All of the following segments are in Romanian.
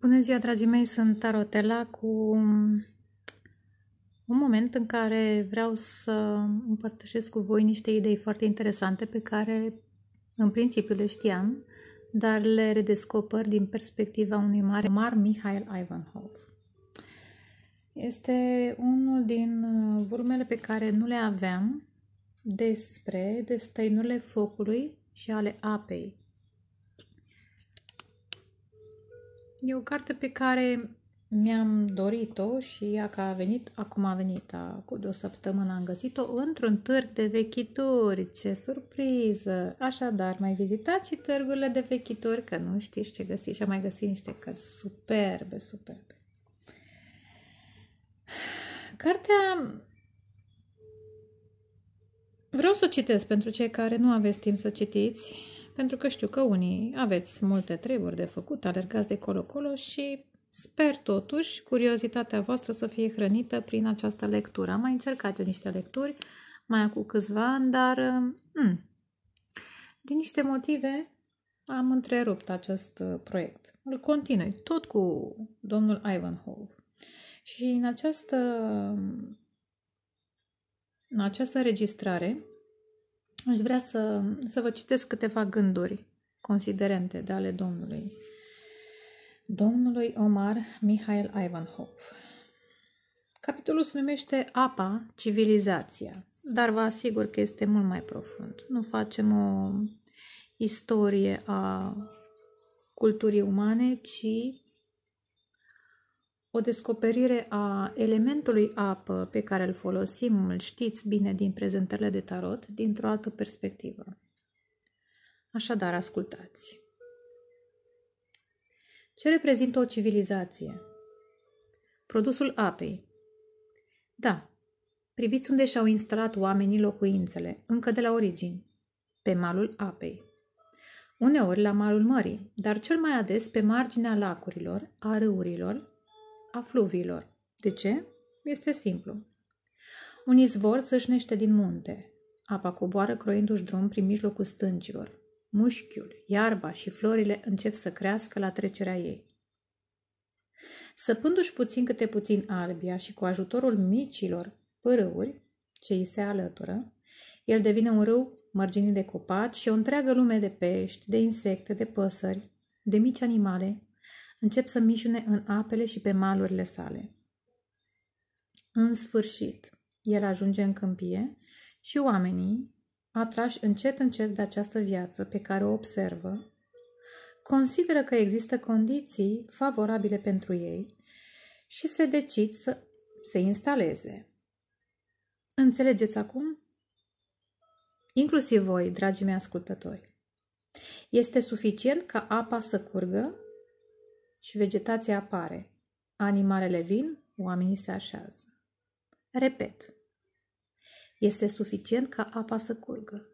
Bună ziua, dragii mei! Sunt Tarotela cu un moment în care vreau să împărtășesc cu voi niște idei foarte interesante pe care în principiu le știam, dar le redescoper din perspectiva unui mare mar, Mihail Ivanhov. Este unul din uh, vorbele pe care nu le aveam despre destăinurile focului și ale apei E o carte pe care mi-am dorit-o și ea că a venit, acum a venit, a, cu de o săptămână am găsit-o, într-un târg de vechituri. Ce surpriză! Așadar, mai vizitați și târgurile de vechituri, că nu știți ce găsiți și am mai găsit niște cărți superbe, superbe. Cartea vreau să o citesc pentru cei care nu aveți timp să citiți pentru că știu că unii aveți multe treburi de făcut, alergați de colo-colo și sper totuși curiozitatea voastră să fie hrănită prin această lectură. Am mai încercat eu niște lecturi, mai acum câțiva ani, dar hmm, din niște motive am întrerupt acest uh, proiect. Îl continui tot cu domnul Ivanhove. Și în această, în această registrare Aș vrea să, să vă citesc câteva gânduri considerente de ale Domnului. Domnului Omar Mihail Ivanhoff. Capitolul se numește Apa, civilizația, dar vă asigur că este mult mai profund. Nu facem o istorie a culturii umane, ci o descoperire a elementului apă pe care îl folosim, îl știți bine din prezentările de tarot, dintr-o altă perspectivă. Așadar, ascultați. Ce reprezintă o civilizație? Produsul apei. Da, priviți unde și-au instalat oamenii locuințele, încă de la origini, pe malul apei. Uneori la malul mării, dar cel mai ades pe marginea lacurilor, a râurilor a fluviilor. De ce? Este simplu. Un izvor sășnește din munte. Apa coboară croindu-și drum prin mijlocul stâncilor. Mușchiul, iarba și florile încep să crească la trecerea ei. Săpându-și puțin câte puțin albia și cu ajutorul micilor pârâuri ce îi se alătură, el devine un râu mărginit de copaci și o întreagă lume de pești, de insecte, de păsări, de mici animale încep să mișune în apele și pe malurile sale. În sfârșit, el ajunge în câmpie și oamenii, atrași încet încet de această viață pe care o observă, consideră că există condiții favorabile pentru ei și se decid să se instaleze. Înțelegeți acum? Inclusiv voi, dragii mei ascultători. Este suficient ca apa să curgă și vegetația apare. Animalele vin, oamenii se așează. Repet, este suficient ca apa să curgă.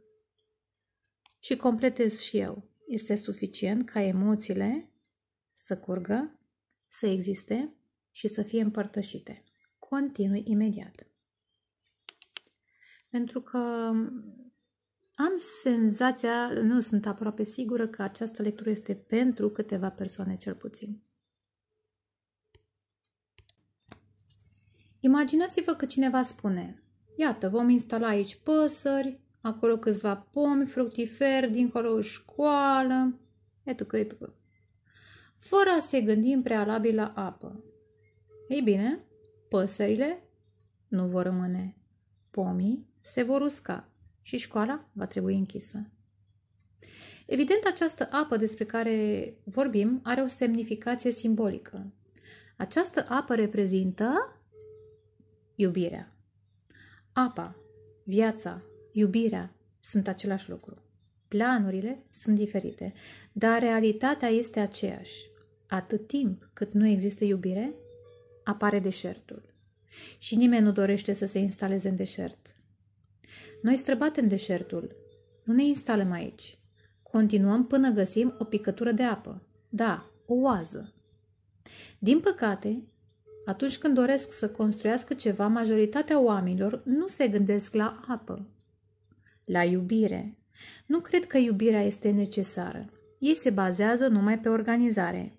Și completez și eu. Este suficient ca emoțiile să curgă, să existe și să fie împărtășite. Continui imediat. Pentru că am senzația, nu sunt aproape sigură că această lectură este pentru câteva persoane cel puțin. Imaginați-vă că cineva spune, iată, vom instala aici păsări, acolo câțiva pomi fructiferi, dincolo o școală, etc. etc. Fără a se gândi în prealabil la apă. Ei bine, păsările nu vor rămâne, pomii se vor usca, și școala va trebui închisă. Evident, această apă despre care vorbim are o semnificație simbolică. Această apă reprezintă iubirea. Apa, viața, iubirea sunt același lucru. Planurile sunt diferite, dar realitatea este aceeași. Atât timp cât nu există iubire, apare deșertul. Și nimeni nu dorește să se instaleze în deșert. Noi străbatem deșertul. Nu ne instalăm aici. Continuăm până găsim o picătură de apă. Da, o oază. Din păcate, atunci când doresc să construiască ceva, majoritatea oamenilor nu se gândesc la apă, la iubire. Nu cred că iubirea este necesară. Ei se bazează numai pe organizare.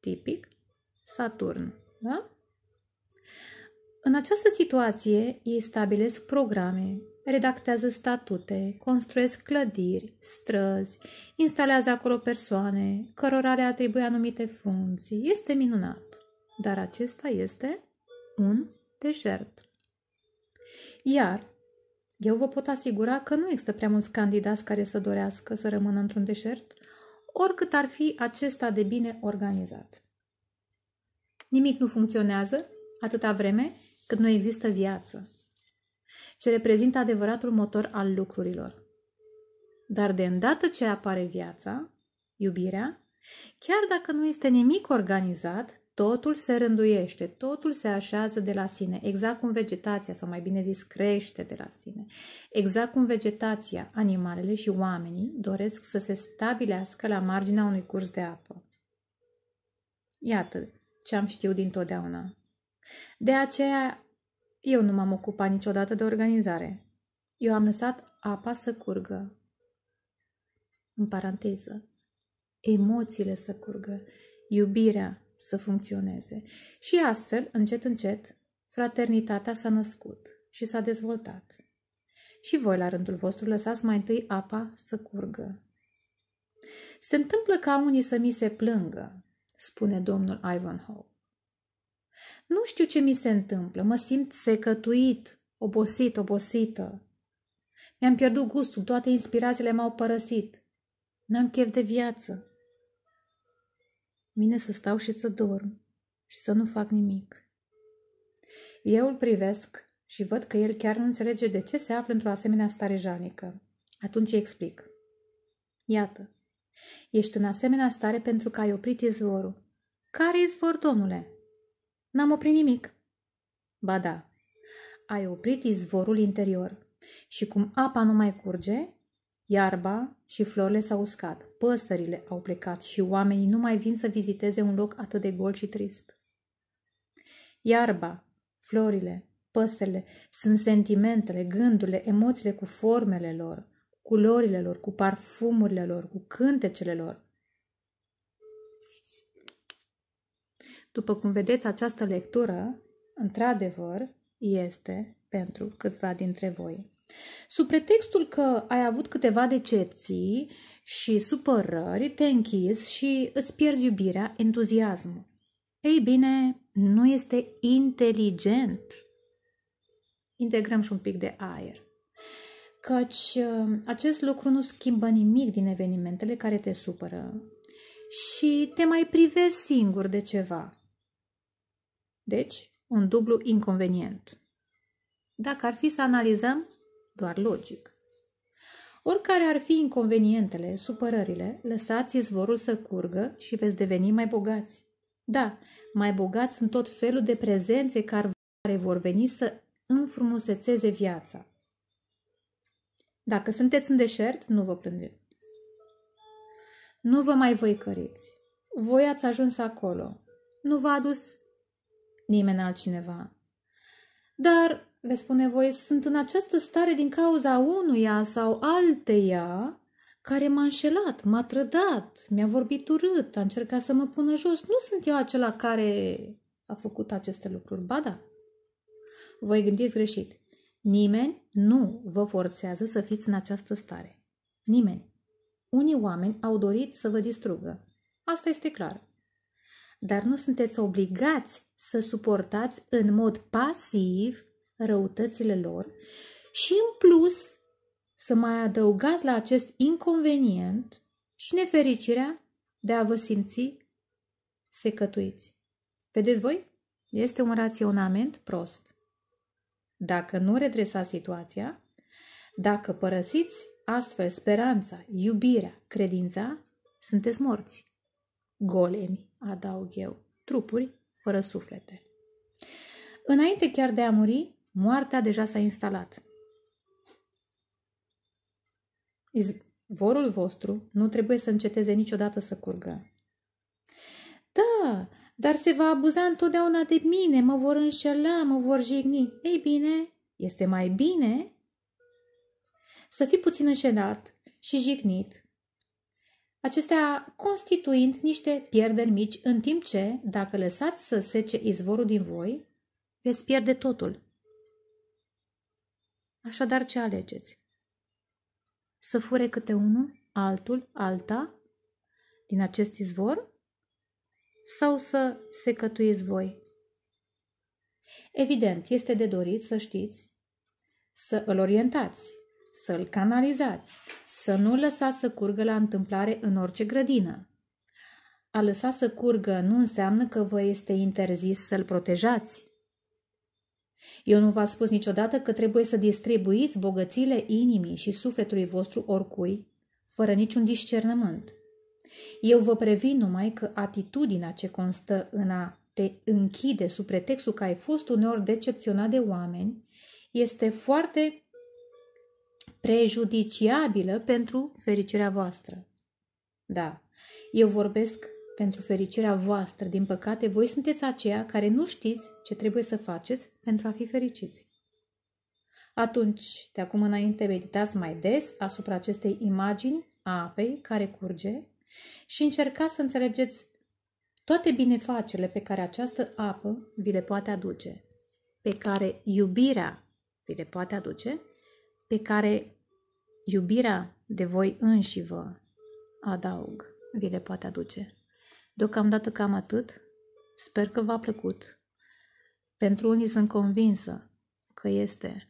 Tipic Saturn, da? În această situație, ei stabilesc programe, redactează statute, construiesc clădiri, străzi, instalează acolo persoane, cărora le atribuie anumite funcții. Este minunat, dar acesta este un deșert. Iar eu vă pot asigura că nu există prea mulți candidați care să dorească să rămână într-un deșert, oricât ar fi acesta de bine organizat. Nimic nu funcționează atâta vreme cât nu există viață ce reprezintă adevăratul motor al lucrurilor. Dar de îndată ce apare viața, iubirea, chiar dacă nu este nimic organizat, totul se rânduiește, totul se așează de la sine, exact cum vegetația, sau mai bine zis, crește de la sine. Exact cum vegetația, animalele și oamenii doresc să se stabilească la marginea unui curs de apă. Iată ce am știut dintotdeauna. De aceea eu nu m-am ocupat niciodată de organizare. Eu am lăsat apa să curgă. În paranteză. Emoțiile să curgă. Iubirea să funcționeze. Și astfel, încet, încet, fraternitatea s-a născut și s-a dezvoltat. Și voi, la rândul vostru, lăsați mai întâi apa să curgă. Se întâmplă ca unii să mi se plângă, spune domnul Ivanhoe. Nu știu ce mi se întâmplă, mă simt secătuit, obosit, obosită. Mi-am pierdut gustul, toate inspirațiile m-au părăsit. N-am chef de viață. Mine să stau și să dorm și să nu fac nimic. Eu îl privesc și văd că el chiar nu înțelege de ce se află într-o asemenea stare janică. Atunci îi explic. Iată, ești în asemenea stare pentru că ai oprit izvorul. Care izvor, domnule? N-am oprit nimic. Ba da, ai oprit izvorul interior și cum apa nu mai curge, iarba și florile s-au uscat, păsările au plecat și oamenii nu mai vin să viziteze un loc atât de gol și trist. Iarba, florile, păsările sunt sentimentele, gândurile, emoțiile cu formele lor, culorile lor, cu parfumurile lor, cu cântecele lor – După cum vedeți, această lectură, într-adevăr, este pentru câțiva dintre voi. Sub pretextul că ai avut câteva decepții și supărări, te închizi și îți pierzi iubirea, entuziasmul. Ei bine, nu este inteligent. Integrăm și un pic de aer. Căci uh, acest lucru nu schimbă nimic din evenimentele care te supără și te mai privezi singur de ceva. Deci, un dublu inconvenient. Dacă ar fi să analizăm, doar logic. Oricare ar fi inconvenientele, supărările, lăsați izvorul să curgă și veți deveni mai bogați. Da, mai bogați în tot felul de prezențe care vor veni să înfrumusețeze viața. Dacă sunteți în deșert, nu vă plângeți. Nu vă mai căriți. Voi ați ajuns acolo. Nu v-a adus nimeni altcineva. Dar, veți spune voi, sunt în această stare din cauza unuia sau alteia care m-a înșelat, m-a trădat, mi-a vorbit urât, a încercat să mă pună jos. Nu sunt eu acela care a făcut aceste lucruri. Ba da, voi gândiți greșit. Nimeni nu vă forțează să fiți în această stare. Nimeni. Unii oameni au dorit să vă distrugă. Asta este clar dar nu sunteți obligați să suportați în mod pasiv răutățile lor și în plus să mai adăugați la acest inconvenient și nefericirea de a vă simți secătuiți. Vedeți voi? Este un raționament prost. Dacă nu redresați situația, dacă părăsiți astfel speranța, iubirea, credința, sunteți morți, golemi adaug eu, trupuri fără suflete. Înainte chiar de a muri, moartea deja s-a instalat. Izvorul vostru nu trebuie să înceteze niciodată să curgă. Da, dar se va abuza întotdeauna de mine, mă vor înșela, mă vor jigni. Ei bine, este mai bine să fii puțin înșelat și jignit acestea constituind niște pierderi mici, în timp ce, dacă lăsați să sece izvorul din voi, veți pierde totul. Așadar, ce alegeți? Să fure câte unul, altul, alta, din acest izvor? Sau să cătuiți voi? Evident, este de dorit să știți, să îl orientați, să-l canalizați, să nu lăsați să curgă la întâmplare în orice grădină. A lăsa să curgă nu înseamnă că vă este interzis să-l protejați. Eu nu v-am spus niciodată că trebuie să distribuiți bogățiile inimii și sufletului vostru oricui, fără niciun discernământ. Eu vă previn numai că atitudinea ce constă în a te închide sub pretextul că ai fost uneori decepționat de oameni este foarte prejudiciabilă pentru fericirea voastră. Da, eu vorbesc pentru fericirea voastră. Din păcate, voi sunteți aceia care nu știți ce trebuie să faceți pentru a fi fericiți. Atunci, de acum înainte, meditați mai des asupra acestei imagini a apei care curge și încercați să înțelegeți toate binefacerile pe care această apă vi le poate aduce, pe care iubirea vi le poate aduce, pe care Iubirea de voi înși vă adaug, vi le poate aduce. Deocamdată cam atât. Sper că v-a plăcut. Pentru unii sunt convinsă că este,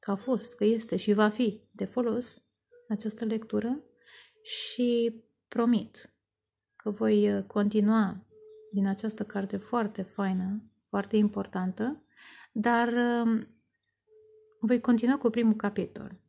că a fost, că este și va fi de folos această lectură și promit că voi continua din această carte foarte faină, foarte importantă, dar voi continua cu primul capitol.